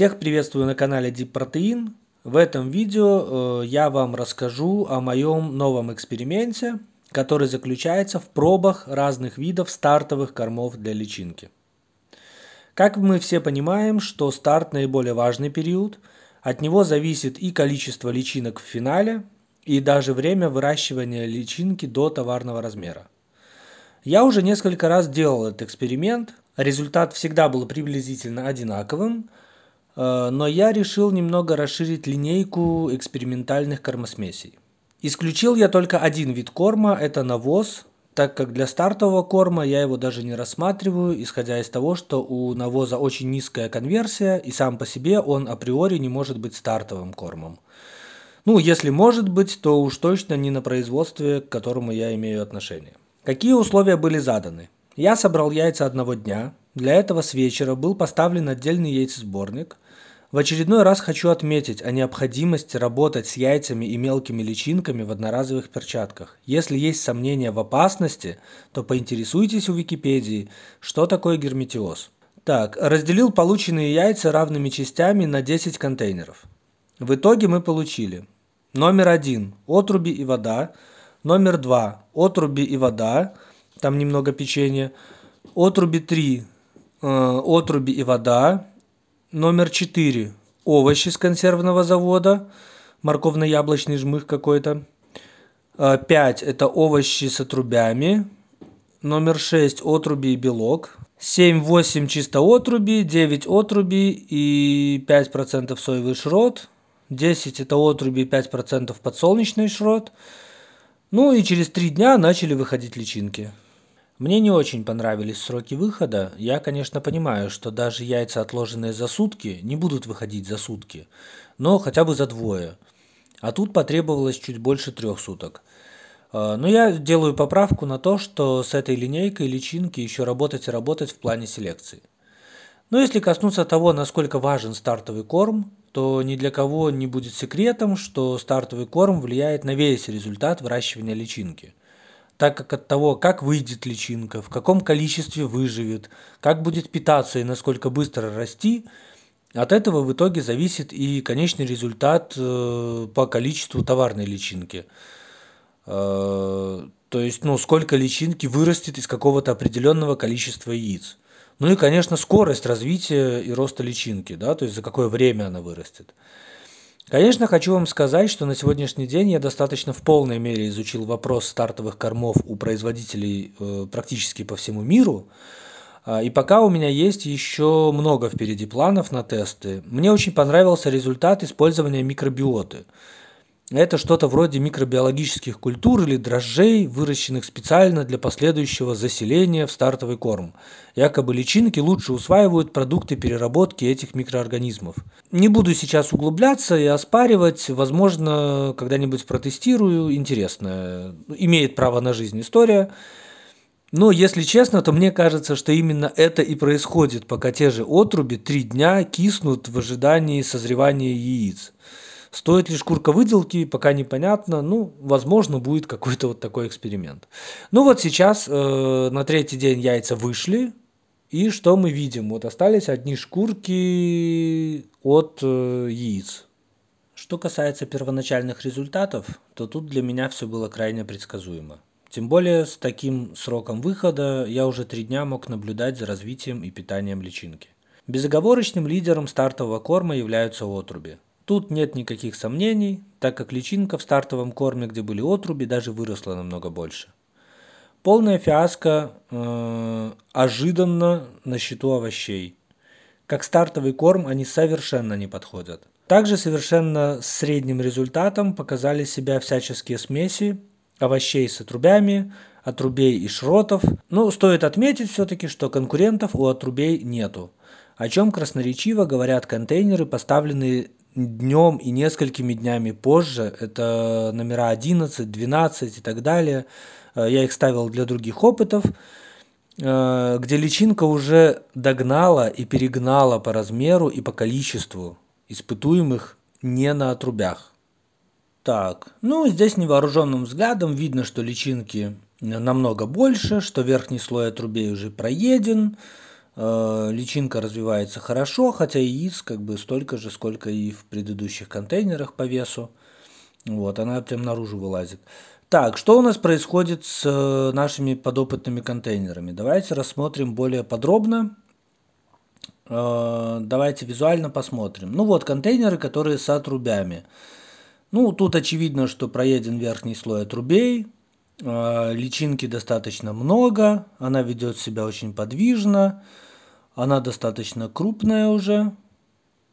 Всех приветствую на канале Deep Protein. В этом видео э, я вам расскажу о моем новом эксперименте, который заключается в пробах разных видов стартовых кормов для личинки. Как мы все понимаем, что старт наиболее важный период, от него зависит и количество личинок в финале, и даже время выращивания личинки до товарного размера. Я уже несколько раз делал этот эксперимент, результат всегда был приблизительно одинаковым – Э, но я решил немного расширить линейку экспериментальных кормосмесей. Исключил я только один вид корма, это навоз, так как для стартового корма я его даже не рассматриваю, исходя из того, что у навоза очень низкая конверсия, и сам по себе он априори не может быть стартовым кормом. Ну, если может быть, то уж точно не на производстве, к которому я имею отношение. Какие условия были заданы? Я собрал яйца одного дня, для этого с вечера был поставлен отдельный яйцесборник. В очередной раз хочу отметить о необходимости работать с яйцами и мелкими личинками в одноразовых перчатках. Если есть сомнения в опасности, то поинтересуйтесь у Википедии, что такое герметиоз. Так, разделил полученные яйца равными частями на 10 контейнеров. В итоге мы получили номер один, отруби и вода, номер два, отруби и вода, там немного печенья, отруби 3 Э, отруби и вода. Номер четыре Овощи с консервного завода. Морковно-яблочный жмых какой-то. Э, пять Это овощи с отрубями. Номер шесть Отруби и белок. 7-8 чисто отруби, 9 отруби и 5% соевый шрот. 10 это отруби и 5% подсолнечный шрот. Ну и через 3 дня начали выходить личинки. Мне не очень понравились сроки выхода. Я, конечно, понимаю, что даже яйца, отложенные за сутки, не будут выходить за сутки, но хотя бы за двое. А тут потребовалось чуть больше трех суток. А, но я делаю поправку на то, что с этой линейкой личинки еще работать и работать в плане селекции. Но если коснуться того, насколько важен стартовый корм, то ни для кого не будет секретом, что стартовый корм влияет на весь результат выращивания личинки – так как от того, как выйдет личинка, в каком количестве выживет, как будет питаться и насколько быстро расти, от этого в итоге зависит и конечный результат э, по количеству товарной личинки. Э, то есть, ну, сколько личинки вырастет из какого-то определенного количества яиц. Ну и, конечно, скорость развития и роста личинки, да, то есть за какое время она вырастет. Конечно, хочу вам сказать, что на сегодняшний день я достаточно в полной мере изучил вопрос стартовых кормов у производителей э, практически по всему миру. А, и пока у меня есть еще много впереди планов на тесты. Мне очень понравился результат использования микробиоты. Это что-то вроде микробиологических культур или дрожжей, выращенных специально для последующего заселения в стартовый корм. Якобы личинки лучше усваивают продукты переработки этих микроорганизмов. Не буду сейчас углубляться и оспаривать, возможно, когда-нибудь протестирую, интересно, имеет право на жизнь история. Но, если честно, то мне кажется, что именно это и происходит, пока те же отруби три дня киснут в ожидании созревания яиц. Стоит ли шкурка выделки, пока непонятно. Ну, возможно, будет какой-то вот такой эксперимент. Ну вот сейчас э, на третий день яйца вышли. И что мы видим? Вот остались одни шкурки от э, яиц. Что касается первоначальных результатов, то тут для меня все было крайне предсказуемо. Тем более с таким сроком выхода я уже три дня мог наблюдать за развитием и питанием личинки. Безоговорочным лидером стартового корма являются отруби. Тут нет никаких сомнений, так как личинка в стартовом корме, где были отруби, даже выросла намного больше. Полная фиаско э, ожиданно на счету овощей. Как стартовый корм они совершенно не подходят. Также совершенно средним результатом показали себя всяческие смеси овощей с отрубями, отрубей и шротов. Но ну, стоит отметить все-таки, что конкурентов у отрубей нету, о чем красноречиво говорят контейнеры, поставленные днем и несколькими днями позже, это номера 11, 12 и так далее, э, я их ставил для других опытов, э, где личинка уже догнала и перегнала по размеру и по количеству испытуемых не на отрубях. Так, ну здесь невооруженным взглядом видно, что личинки намного больше, что верхний слой отрубей уже проеден, Э, личинка развивается хорошо, хотя яиц как бы столько же, сколько и в предыдущих контейнерах по весу. Вот, она прям наружу вылазит. Так, что у нас происходит с э, нашими подопытными контейнерами? Давайте рассмотрим более подробно. Э, давайте визуально посмотрим. Ну вот, контейнеры, которые с отрубями. Ну, тут очевидно, что проеден верхний слой отрубей. А, личинки достаточно много, она ведет себя очень подвижно, она достаточно крупная уже.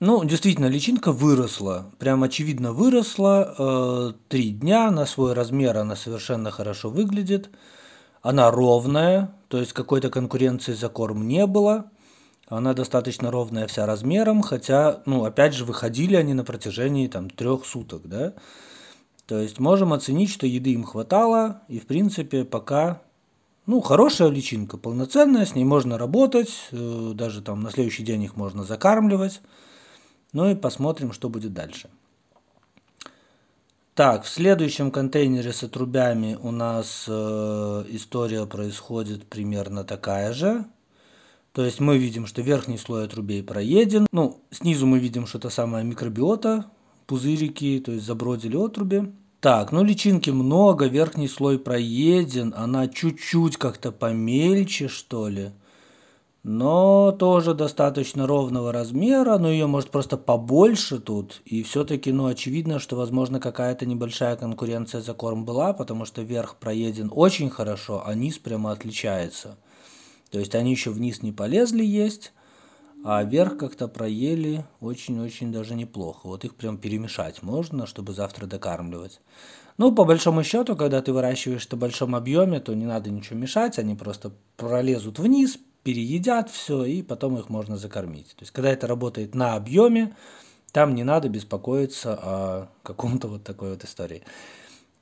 Ну, действительно, личинка выросла, прям очевидно выросла, а, три дня, на свой размер она совершенно хорошо выглядит, она ровная, то есть какой-то конкуренции за корм не было, она достаточно ровная вся размером, хотя, ну, опять же, выходили они на протяжении там трех суток, да, то есть можем оценить, что еды им хватало, и в принципе пока ну, хорошая личинка, полноценная, с ней можно работать, э, даже там на следующий день их можно закармливать. Ну и посмотрим, что будет дальше. Так, в следующем контейнере с отрубями у нас э, история происходит примерно такая же. То есть мы видим, что верхний слой отрубей проеден. Ну, снизу мы видим, что это самая микробиота, пузырики, то есть забродили отруби. Так, ну личинки много, верхний слой проеден, она чуть-чуть как-то помельче, что ли. Но тоже достаточно ровного размера, но ее может просто побольше тут. И все-таки, ну, очевидно, что, возможно, какая-то небольшая конкуренция за корм была, потому что верх проеден очень хорошо, а низ прямо отличается. То есть они еще вниз не полезли есть, а вверх как-то проели очень-очень даже неплохо. Вот их прям перемешать можно, чтобы завтра докармливать. Ну, по большому счету, когда ты выращиваешь это в большом объеме, то не надо ничего мешать, они просто пролезут вниз, переедят все, и потом их можно закормить. То есть, когда это работает на объеме, там не надо беспокоиться о каком-то вот такой вот истории.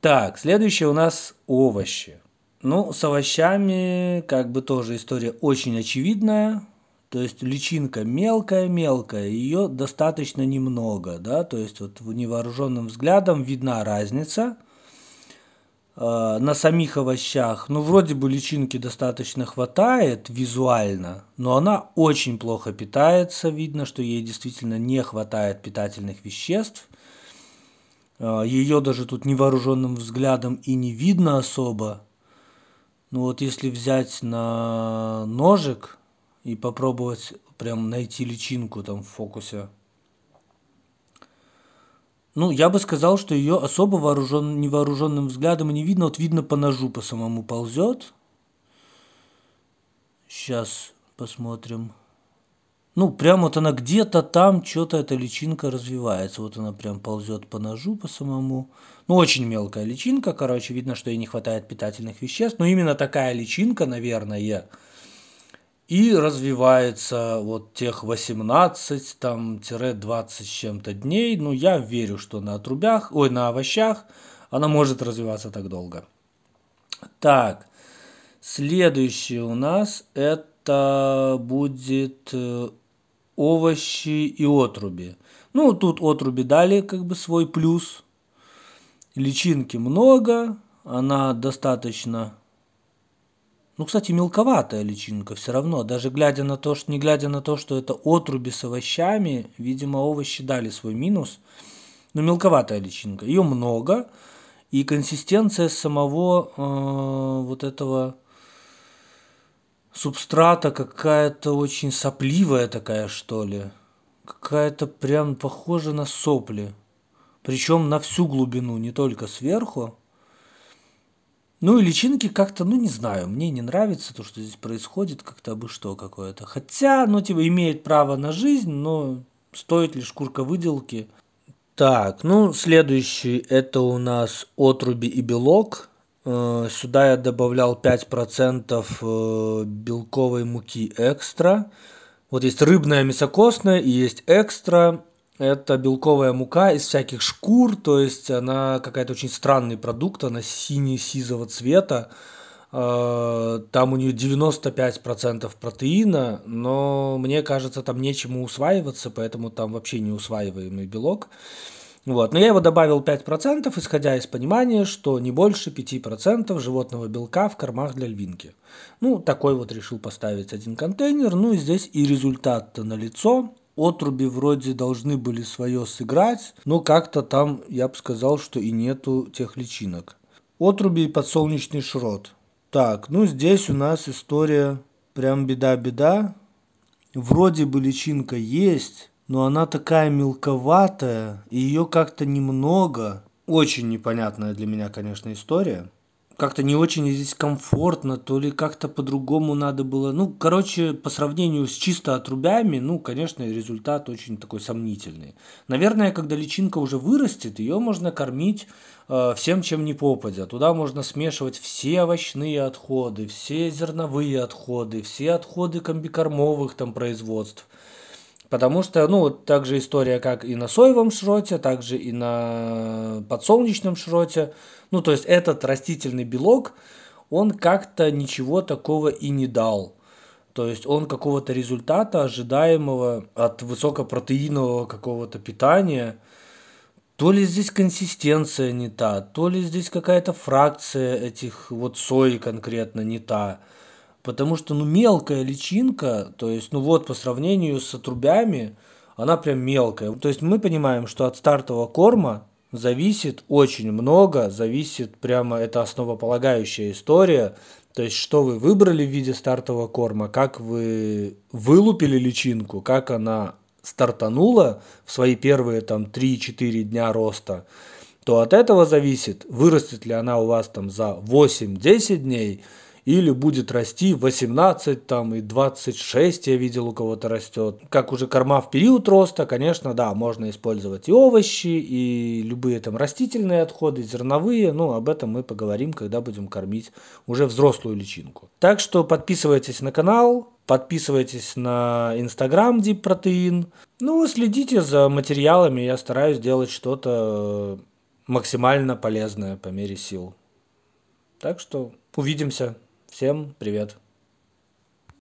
Так, следующее у нас овощи. Ну, с овощами как бы тоже история очень очевидная то есть личинка мелкая-мелкая, ее достаточно немного, да, то есть вот невооруженным взглядом видна разница э, на самих овощах. Ну, вроде бы личинки достаточно хватает визуально, но она очень плохо питается, видно, что ей действительно не хватает питательных веществ. Э, ее даже тут невооруженным взглядом и не видно особо. Ну вот если взять на ножик, и попробовать прям найти личинку там в фокусе. Ну, я бы сказал, что ее особо вооружен, невооруженным взглядом не видно. Вот видно по ножу по самому ползет. Сейчас посмотрим. Ну, прям вот она где-то там, что-то эта личинка развивается. Вот она прям ползет по ножу по самому. Ну, очень мелкая личинка, короче, видно, что ей не хватает питательных веществ. Но именно такая личинка, наверное, и развивается вот тех 18 там тире 20 с чем-то дней. Ну, я верю, что на отрубях, ой, на овощах она может развиваться так долго. Так, следующее у нас это будет э, овощи и отруби. Ну, тут отруби дали как бы свой плюс. Личинки много, она достаточно ну, кстати, мелковатая личинка все равно, даже глядя на то, что, не глядя на то, что это отруби с овощами, видимо, овощи дали свой минус, но мелковатая личинка, ее много, и консистенция самого э, вот этого субстрата какая-то очень сопливая такая, что ли, какая-то прям похожа на сопли, причем на всю глубину, не только сверху, ну и личинки как-то, ну не знаю, мне не нравится то, что здесь происходит, как-то бы что какое-то. Хотя, ну типа имеет право на жизнь, но стоит ли шкурка выделки? Так, ну следующий это у нас отруби и белок. Э, сюда я добавлял 5% э, белковой муки экстра. Вот есть рыбная мясокостная и есть экстра. Это белковая мука из всяких шкур, то есть она какая-то очень странный продукт, она сине-сизого цвета. Э, там у нее 95% протеина, но мне кажется, там нечему усваиваться, поэтому там вообще неусваиваемый белок. Вот. Но я его добавил 5%, исходя из понимания, что не больше 5% животного белка в кормах для львинки. Ну, такой вот решил поставить один контейнер. Ну и здесь и результат-то налицо отруби вроде должны были свое сыграть, но как-то там, я бы сказал, что и нету тех личинок. Отруби и подсолнечный шрот. Так, ну здесь у нас история прям беда-беда. Вроде бы личинка есть, но она такая мелковатая, и ее как-то немного. Очень непонятная для меня, конечно, история как-то не очень здесь комфортно, то ли как-то по-другому надо было. Ну, короче, по сравнению с чисто отрубями, ну, конечно, результат очень такой сомнительный. Наверное, когда личинка уже вырастет, ее можно кормить э, всем, чем не попадя. Туда можно смешивать все овощные отходы, все зерновые отходы, все отходы комбикормовых там производств. Потому что, ну, вот так же история, как и на соевом шроте, также и на подсолнечном шроте. Ну, то есть этот растительный белок, он как-то ничего такого и не дал. То есть он какого-то результата ожидаемого от высокопротеинового какого-то питания, то ли здесь консистенция не та, то ли здесь какая-то фракция этих вот сои конкретно не та потому что, ну, мелкая личинка, то есть, ну, вот по сравнению с отрубями, она прям мелкая. То есть мы понимаем, что от стартового корма зависит очень много, зависит прямо, это основополагающая история, то есть что вы выбрали в виде стартового корма, как вы вылупили личинку, как она стартанула в свои первые там 3-4 дня роста, то от этого зависит, вырастет ли она у вас там за 8-10 дней – или будет расти 18 там, и 26, я видел, у кого-то растет. Как уже корма в период роста, конечно, да, можно использовать и овощи, и любые там растительные отходы, зерновые, ну, об этом мы поговорим, когда будем кормить уже взрослую личинку. Так что подписывайтесь на канал, подписывайтесь на инстаграм Deep Protein, ну, следите за материалами, я стараюсь делать что-то э, максимально полезное по мере сил. Так что увидимся. Всем привет!